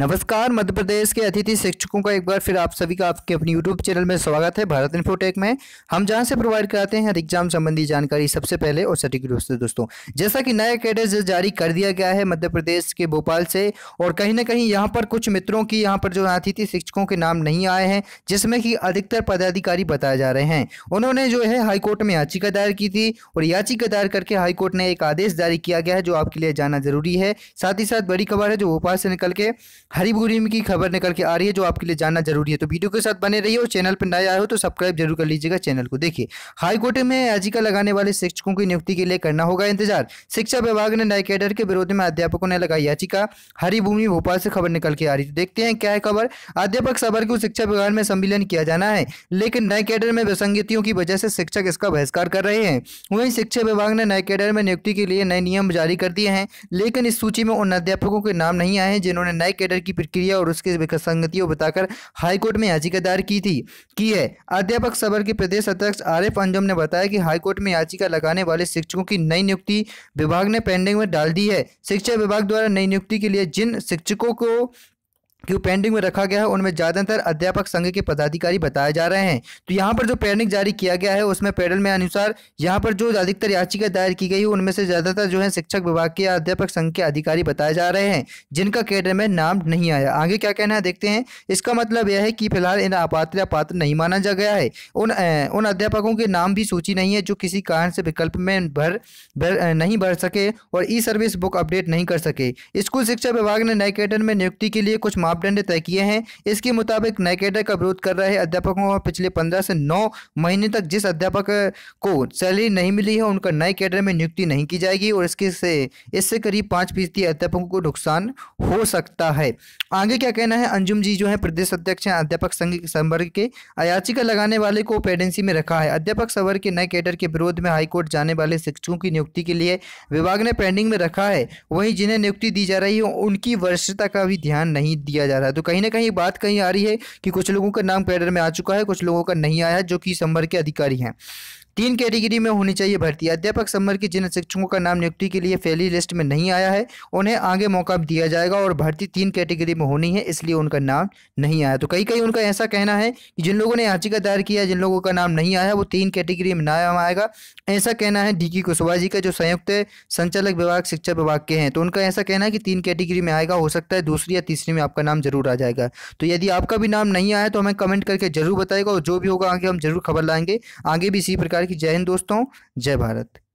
नमस्कार मध्य प्रदेश के अतिथि शिक्षकों का एक बार फिर आप सभी का आपके अपने यूट्यूब चैनल में स्वागत है भारत इन्फोटेक में हम जहां से प्रोवाइड कराते हैं एग्जाम संबंधी जानकारी सबसे पहले और सटीक रूप से दोस्तों जैसा कि नया कैडेट जारी कर दिया गया है मध्य प्रदेश के भोपाल से और कहीं ना कहीं यहाँ पर कुछ मित्रों की यहाँ पर जो अतिथि शिक्षकों के नाम नहीं आए हैं जिसमें कि अधिकतर पदाधिकारी बताए जा रहे हैं उन्होंने जो है हाईकोर्ट में याचिका दायर की थी और याचिका दायर करके हाईकोर्ट ने एक आदेश जारी किया गया है जो आपके लिए जाना जरूरी है साथ ही साथ बड़ी खबर है जो भोपाल से निकल के हरी बुरीम की खबर निकल के आ रही है जो आपके लिए जानना जरूरी है तो वीडियो के साथ बने रहिए और चैनल पर नए आए हो तो सब्सक्राइब जरूर कर लीजिएगा चैनल को देखिए हाईकोर्ट में याचिका लगाने वाले शिक्षकों की नियुक्ति के लिए करना होगा इंतजार शिक्षा विभाग ने नए कैडर के विरोध में अध्यापकों ने लगाई याचिका भूमि भोपाल से खबर निकल के आ रही है तो देखते हैं क्या है खबर अध्यापक सबर को शिक्षा विभाग में सम्मिलन किया जाना है लेकिन नए कैडर में विसंगतियों की वजह से शिक्षक इसका बहिष्कार कर रहे हैं वहीं शिक्षा विभाग ने नए कैडर में नियुक्ति के लिए नए नियम जारी कर दिए हैं लेकिन इस सूची में उन अध्यापकों के नाम नहीं आए हैं जिन्होंने नए कैडर ऑर्डर की प्रक्रिया और उसके संगतियों बताकर हाईकोर्ट में याचिका दायर की थी की है अध्यापक सबर के प्रदेश अध्यक्ष आरिफ अंजुम ने बताया कि हाईकोर्ट में याचिका लगाने वाले शिक्षकों की नई नियुक्ति विभाग ने पेंडिंग में डाल दी है शिक्षा विभाग द्वारा नई नियुक्ति के लिए जिन शिक्षकों को क्यों पेंडिंग में रखा गया है उनमें ज़्यादातर अध्यापक संघ के पदाधिकारी बताए जा रहे हैं तो यहाँ पर जो पेंडिंग जारी किया गया है उसमें पेडल में अनुसार यहाँ पर जो अधिकतर याचिका दायर की गई है उनमें से ज़्यादातर जो है शिक्षक विभाग के अध्यापक संघ के अधिकारी बताए जा रहे हैं जिनका कैडर में नाम नहीं आया आगे क्या कहना है देखते हैं इसका मतलब यह है कि फिलहाल इन अपात्र पात्र नहीं माना जा गया है उन उन अध्यापकों के नाम भी सूची नहीं है जो किसी कारण से विकल्प में भर नहीं भर सके और ई सर्विस बुक अपडेट नहीं कर सके स्कूल शिक्षा विभाग ने नए कैडर में नियुक्ति के लिए कुछ मापदंड तय किए हैं इसके मुताबिक नए कैडर का विरोध कर रहे अध्यापकों को पिछले पंद्रह से नौ महीने तक जिस अध्यापक को सैलरी नहीं मिली है उनका नए कैडर में नियुक्ति नहीं की जाएगी और इसके से इससे करीब पाँच फीसदी अध्यापकों को नुकसान हो सकता है आगे क्या कहना है अंजुम जी जो है प्रदेश अध्यक्ष हैं अध्यापक संघ संवर्ग के अयाचिका लगाने वाले को पेडेंसी में रखा है अध्यापक संवर्ग के नए कैडर के विरोध में हाईकोर्ट जाने वाले शिक्षकों की नियुक्ति के लिए विभाग ने पेंडिंग में रखा है वहीं जिन्हें नियुक्ति दी जा रही है उनकी वरिष्ठता का भी ध्यान नहीं दिया किया जा रहा है तो कहीं ना कहीं बात कहीं आ रही है कि कुछ लोगों का नाम कैडर में आ चुका है कुछ लोगों का नहीं आया जो कि संभर के अधिकारी हैं तीन कैटेगरी में होनी चाहिए भर्ती अध्यापक समर की जिन शिक्षकों का नाम नियुक्ति के लिए फैली लिस्ट में नहीं आया है उन्हें आगे मौका दिया जाएगा और भर्ती तीन कैटेगरी में होनी है इसलिए उनका नाम नहीं आया तो कई कई उनका ऐसा कहना है कि जिन लोगों ने याचिका दायर किया जिन लोगों का नाम नहीं आया वो तीन कैटेगरी में नाम आएगा ऐसा कहना है डी की कुशवाहा जी का जो संयुक्त संचालक विभाग शिक्षा विभाग के हैं तो उनका ऐसा कहना है कि तीन कैटेगरी में आएगा हो सकता है दूसरी या तीसरी में आपका नाम जरूर आ जाएगा तो यदि आपका भी नाम नहीं आया तो हमें कमेंट करके जरूर बताएगा और जो भी होगा आगे हम जरूर खबर लाएंगे आगे भी इसी प्रकार कि जय हिंद दोस्तों जय भारत